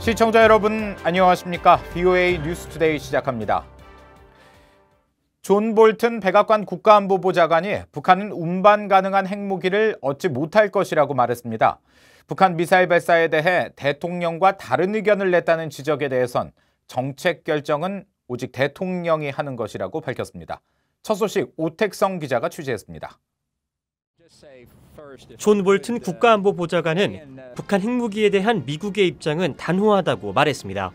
시청자 여러분 안녕하십니까? BOA 뉴스투데이 시작합니다. 존 볼튼 백악관 국가안보보좌관이 북한은 운반 가능한 핵무기를 얻지 못할 것이라고 말했습니다. 북한 미사일 발사에 대해 대통령과 다른 의견을 냈다는 지적에 대해선 정책 결정은 오직 대통령이 하는 것이라고 밝혔습니다. 첫 소식 오택성 기자가 취재했습니다. 존 볼튼 국가안보보좌관은 북한 핵무기에 대한 미국의 입장은 단호하다고 말했습니다.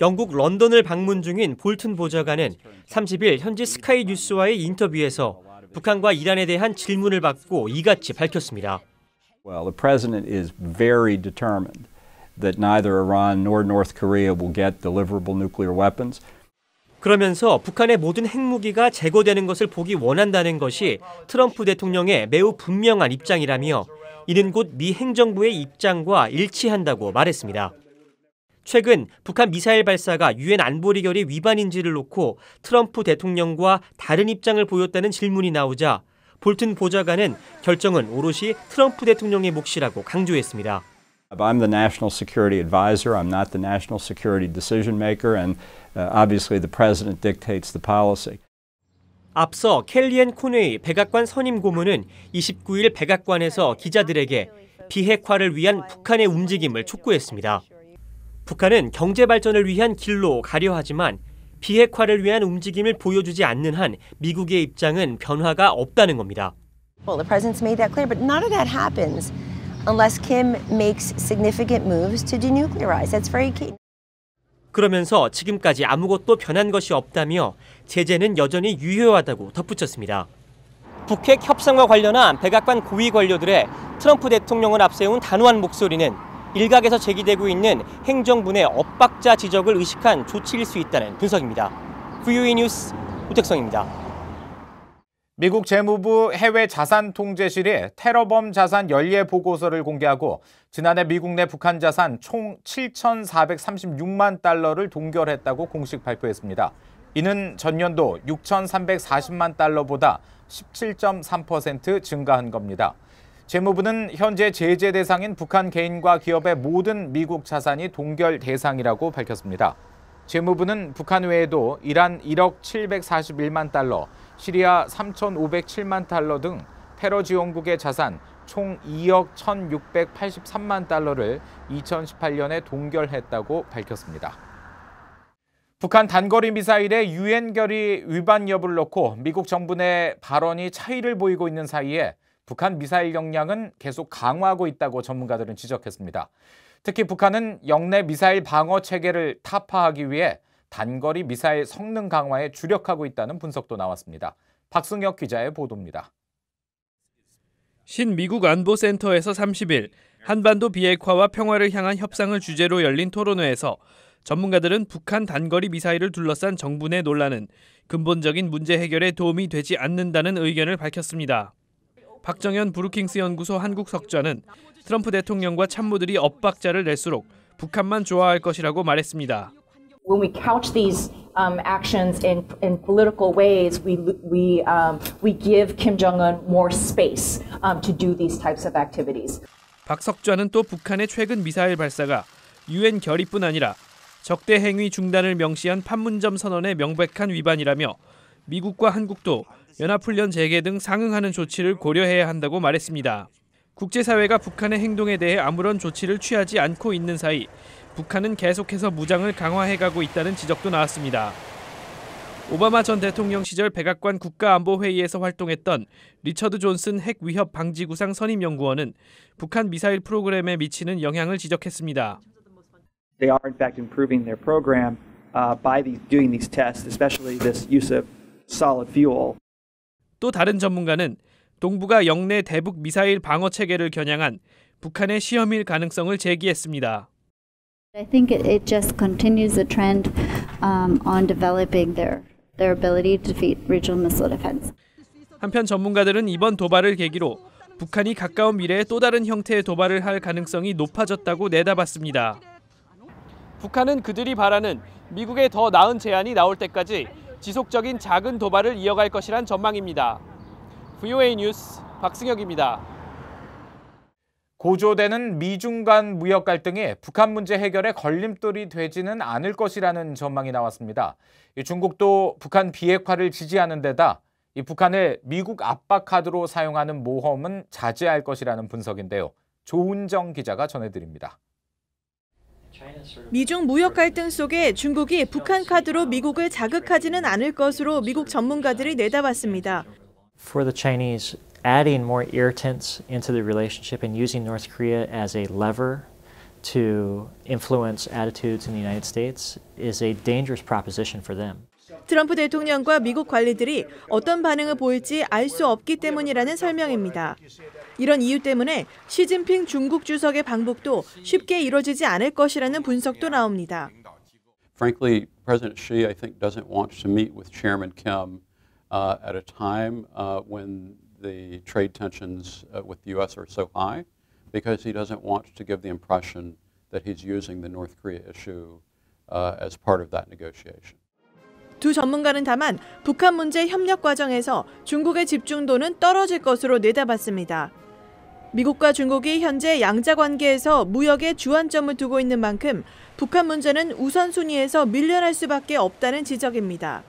영국 런던을 방문 중인 볼튼 보좌관은 30일 현지 스카이 뉴스와의 인터뷰에서 북한과 이란에 대한 질문을 받고 이같이 밝혔습니다. Well, the president is very determined that neither Iran nor North Korea will get deliverable nuclear weapons. 그러면서 북한의 모든 핵무기가 제거되는 것을 보기 원한다는 것이 트럼프 대통령의 매우 분명한 입장이라며 이는 곧 미 행정부의 입장과 일치한다고 말했습니다. 최근 북한 미사일 발사가 유엔 안보리결의 위반인지를 놓고 트럼프 대통령과 다른 입장을 보였다는 질문이 나오자 볼튼 보좌관은 결정은 오롯이 트럼프 대통령의 몫이라고 강조했습니다. I'm the national security advisor. I'm not the national security decision maker, and uh, obviously the president dictates the policy. 앞서 켈리앤 코네이 백악관 선임 고문은 29일 백악관에서 기자들에게 비핵화를 위한 북한의 움직임을 촉구했습니다. 북한은 경제 발전을 위한 길로 가려 하지만 비핵화를 위한 움직임을 보여주지 않는 한 미국의 입장은 변화가 없다는 겁니다. Well, the president's made that clear, but none of that happens. unless Kim makes significant moves to denuclearize. That's very key. 그러면서 지금까지 아무것도 변한 것이 없다며 제재는 여전히 유효하다고 덧붙였습니다. 북핵 협상과 관련한 백악관 고위 관료들의 트럼프 대통령을 앞세운 단호한 목소리는 일각에서 제기되고 있는 행정부 내 엇박자 지적을 의식한 조치일 수 있다는 분석입니다. VOE 뉴스 우택성입니다. 미국 재무부 해외 자산 통제실이 테러범 자산 연례 보고서를 공개하고 지난해 미국 내 북한 자산 총 7,436만 달러를 동결했다고 공식 발표했습니다. 이는 전년도 6,340만 달러보다 17.3% 증가한 겁니다. 재무부는 현재 제재 대상인 북한 개인과 기업의 모든 미국 자산이 동결 대상이라고 밝혔습니다. 재무부는 북한 외에도 이란 1억 741만 달러, 시리아 3,507만 달러 등 테러 지원국의 자산 총 2억 1,683만 달러를 2018년에 동결했다고 밝혔습니다. 북한 단거리 미사일의 유엔 결의 위반 여부를 놓고 미국 정부 내 발언이 차이를 보이고 있는 사이에 북한 미사일 역량은 계속 강화하고 있다고 전문가들은 지적했습니다. 특히 북한은 영내 미사일 방어 체계를 타파하기 위해 단거리 미사일 성능 강화에 주력하고 있다는 분석도 나왔습니다. 박승혁 기자의 보도입니다. 신미국 안보센터에서 30일 한반도 비핵화와 평화를 향한 협상을 주제로 열린 토론회에서 전문가들은 북한 단거리 미사일을 둘러싼 정부 내 논란은 근본적인 문제 해결에 도움이 되지 않는다는 의견을 밝혔습니다. 박정현 브루킹스 연구소 한국 석좌는 트럼프 대통령과 참모들이 엇박자를 낼수록 북한만 좋아할 것이라고 말했습니다. when we couch these um, actions in, in political ways, we, we, um, we give Kim Jong-un more space um, to do these types of activities. 박석좌는 또 북한의 최근 미사일 발사가 유엔 결의뿐 아니라 적대 행위 중단을 명시한 판문점 선언의 명백한 위반이라며 미국과 한국도 연합훈련 재개 등 상응하는 조치를 고려해야 한다고 말했습니다. 국제사회가 북한의 행동에 대해 아무런 조치를 취하지 않고 있는 사이 북한은 계속해서 무장을 강화해가고 있다는 지적도 나왔습니다. 오바마 전 대통령 시절 백악관 국가안보회의에서 활동했던 리처드 존슨 핵 위협 방지 구상 선임 연구원은 북한 미사일 프로그램에 미치는 영향을 지적했습니다. They are in fact improving their program uh, by doing these tests, especially this use of solid fuel. 또 다른 전문가는 동북아 영내 대북 미사일 방어 체계를 겨냥한 북한의 시험일 가능성을 제기했습니다. I think it, it just continues t trend um, on developing their, their ability to defeat regional missile defense. 한편 전문가들은 이번 도발을 계기로 북한이 가까운 미래에 또 다른 형태의 도발을 할 가능성이 높아졌다고 내다봤습니다. 북한은 그들이 바라는 미국의 더 나은 제안이 나올 때까지 지속적인 작은 도발을 이어갈 것이란 전망입니다. VOA 뉴스 박승혁입니다. 고조되는 미중 간 무역 갈등이 북한 문제 해결에 걸림돌이 되지는 않을 것이라는 전망이 나왔습니다. 중국도 북한 비핵화를 지지하는 데다 북한을 미국 압박카드로 사용하는 모험은 자제할 것이라는 분석인데요. 조은정 기자가 전해드립니다. 미중 무역 갈등 속에 중국이 북한 카드로 미국을 자극하지는 않을 것으로 미국 전문가들이 내다봤습니다. For the Chinese, adding more irritants into the relationship and using North Korea as a lever to influence attitudes in the United States is a dangerous proposition for them. 트럼프 대통령과 미국 관리들이 어떤 반응을 보일지 알 수 없기 때문이라는 설명입니다. 이런 이유 때문에 시진핑 중국 주석의 방북도 쉽게 이루어지지 않을 것이라는 분석도 나옵니다. Frankly, President Xi, I think, doesn't want to meet with Chairman Kim uh, at a time uh, when the trade tensions uh, with the U.S. are so high because he doesn't want to give the impression that he's using the North Korea issue uh, as part of that negotiation. 두 전문가는 다만 북한 문제 협력 과정에서 중국의 집중도는 떨어질 것으로 내다봤습니다. 미국과 중국이 현재 양자 관계에서 무역의 주안점을 두고 있는 만큼 북한 문제는 우선순위에서 밀려날 수밖에 없다는 지적입니다.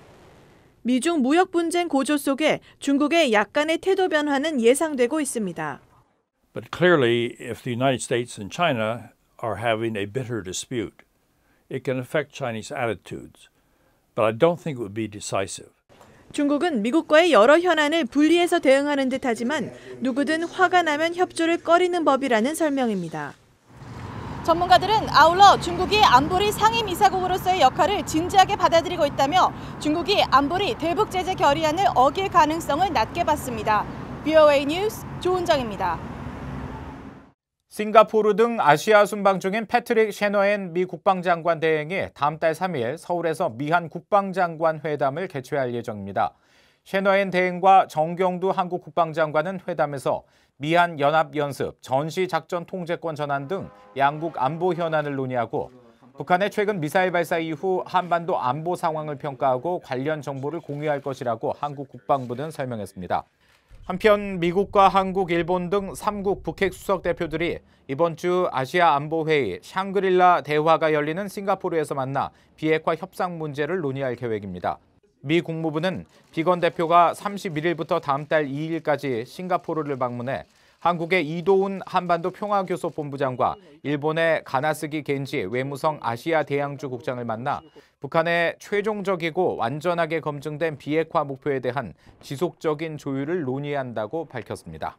미중 무역 분쟁 고조 속에 중국의 약간의 태도 변화는 예상되고 있습니다. But clearly, if the United States and China are having a bitter dispute, it can affect Chinese attitudes. But I don't think it would be decisive. 중국은 미국과의 여러 현안을 분리해서 대응하는 듯하지만 누구든 화가 나면 협조를 꺼리는 법이라는 설명입니다. 전문가들은 아울러 중국이 안보리 상임이사국으로서의 역할을 진지하게 받아들이고 있다며 중국이 안보리 대북 제재 결의안을 어길 가능성을 낮게 봤습니다. BOA 뉴스 조은정입니다. 싱가포르 등 아시아 순방 중인 패트릭 셰너엔 미 국방장관 대행이 다음 달 3일 서울에서 미한 국방장관 회담을 개최할 예정입니다. 셰너엔 대행과 정경두 한국 국방장관은 회담에서 미한 연합 연습, 전시 작전 통제권 전환 등 양국 안보 현안을 논의하고 북한의 최근 미사일 발사 이후 한반도 안보 상황을 평가하고 관련 정보를 공유할 것이라고 한국 국방부는 설명했습니다. 한편 미국과 한국, 일본 등 3국 북핵 수석 대표들이 이번 주 아시아 안보 회의 샹그릴라 대화가 열리는 싱가포르에서 만나 비핵화 협상 문제를 논의할 계획입니다. 미 국무부는 비건 대표가 31일부터 다음 달 2일까지 싱가포르를 방문해 한국의 이도훈 한반도 평화교섭 본부장과 일본의 가나스기 겐지 외무성 아시아 대양주 국장을 만나 북한의 최종적이고 완전하게 검증된 비핵화 목표에 대한 지속적인 조율을 논의한다고 밝혔습니다.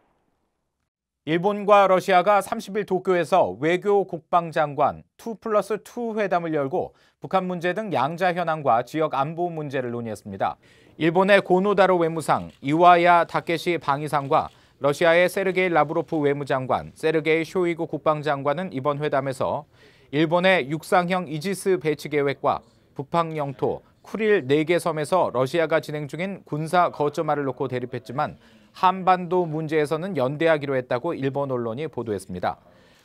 일본과 러시아가 30일 도쿄에서 외교 국방장관 2 플러스 2 회담을 열고 북한 문제 등 양자 현황과 지역 안보 문제를 논의했습니다. 일본의 고노다로 외무상, 이와야 다케시 방위상과 러시아의 세르게이 라브로프 외무장관, 세르게이 쇼이구 국방장관은 이번 회담에서 일본의 육상형 이지스 배치 계획과 북방 영토 쿠릴 4개 섬에서 러시아가 진행 중인 군사 거점화를 놓고 대립했지만 한반도 문제에서는 연대하기로 했다고 일본 언론이 보도했습니다.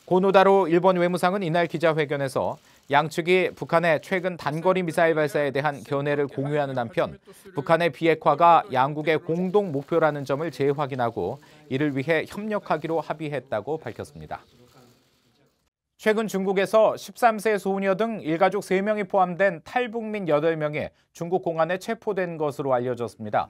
고노다로 일본 외무상은 이날 기자회견에서 양측이 북한의 최근 단거리 미사일 발사에 대한 견해를 공유하는 한편 북한의 비핵화가 양국의 공동 목표라는 점을 재확인하고 이를 위해 협력하기로 합의했다고 밝혔습니다. 최근 중국에서 13세 소녀 등 일가족 3명이 포함된 탈북민 8명이 중국 공안에 체포된 것으로 알려졌습니다.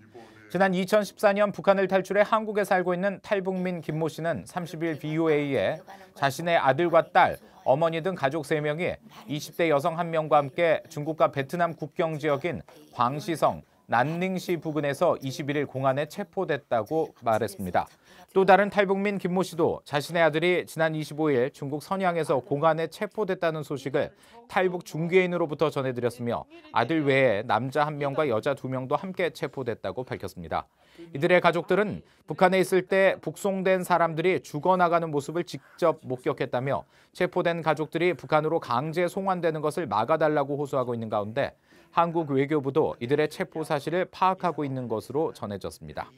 지난 2014년 북한을 탈출해 한국에 살고 있는 탈북민 김모 씨는 30일 v o a 에 자신의 아들과 딸, 어머니 등 가족 3명이 20대 여성 1명과 함께 중국과 베트남 국경 지역인 광시성 난닝시 부근에서 21일 공안에 체포됐다고 아, 말했습니다. 네, 네, 네. 또 다른 탈북민 김모 씨도 자신의 아들이 지난 25일 중국 선양에서 공안에 체포됐다는 소식을 탈북 중개인으로부터 전해드렸으며 아들 외에 남자 한 명과 여자 두 명도 함께 체포됐다고 밝혔습니다. 이들의 가족들은 북한에 있을 때 북송된 사람들이 죽어나가는 모습을 직접 목격했다며 체포된 가족들이 북한으로 강제 송환되는 것을 막아달라고 호소하고 있는 가운데 한국 외교부도 이들의 체포 사실을 파악하고 있는 것으로 전해졌습니다.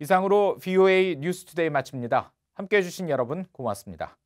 이상으로 VOA 뉴스투데이 마칩니다. 함께해 주신 여러분 고맙습니다.